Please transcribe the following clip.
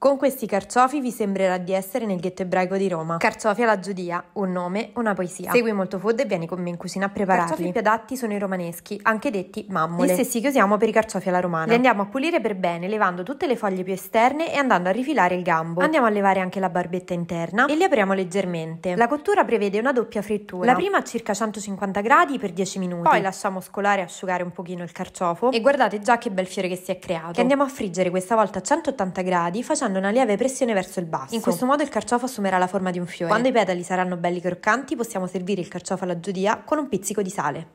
Con questi carciofi vi sembrerà di essere nel ghetto ebraico di Roma. Carciofi alla giudia, un nome, una poesia. Segui molto food e vieni con me in cucina a prepararli. I carciofi più adatti sono i romaneschi, anche detti mammole. Gli stessi che usiamo per i carciofi alla romana. Li andiamo a pulire per bene, levando tutte le foglie più esterne e andando a rifilare il gambo. Andiamo a levare anche la barbetta interna e li apriamo leggermente. La cottura prevede una doppia frittura. La prima a circa 150 gradi per 10 minuti. Poi lasciamo scolare e asciugare un pochino il carciofo. E guardate già che bel fiore che si è creato. Che andiamo a friggere questa volta a 180 gradi facendo facendo una lieve pressione verso il basso. In questo modo il carciofo assumerà la forma di un fiore. Quando i petali saranno belli croccanti possiamo servire il carciofo alla giudia con un pizzico di sale.